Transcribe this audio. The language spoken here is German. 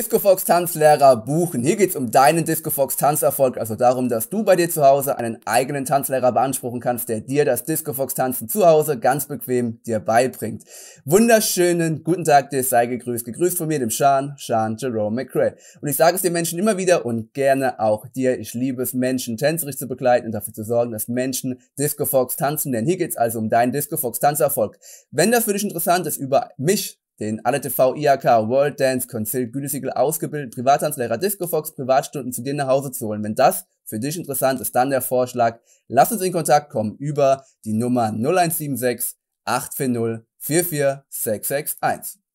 DiscoFox Tanzlehrer buchen. Hier geht's um deinen DiscoFox Tanzerfolg, also darum, dass du bei dir zu Hause einen eigenen Tanzlehrer beanspruchen kannst, der dir das DiscoFox Tanzen zu Hause ganz bequem dir beibringt. Wunderschönen guten Tag dir, sei gegrüßt, gegrüßt von mir, dem Sean, Sean Jerome McRae. Und ich sage es den Menschen immer wieder und gerne auch dir, ich liebe es, Menschen tänzerisch zu begleiten und dafür zu sorgen, dass Menschen DiscoFox tanzen, denn hier geht's also um deinen DiscoFox Tanzerfolg. Wenn das für dich interessant ist, über mich den Alle TV IAK World Dance Conceal Gütesiegel ausgebildet, Privattanzlehrer DiscoFox Privatstunden zu dir nach Hause zu holen. Wenn das für dich interessant ist, dann der Vorschlag, lass uns in Kontakt kommen über die Nummer 0176 840 44661.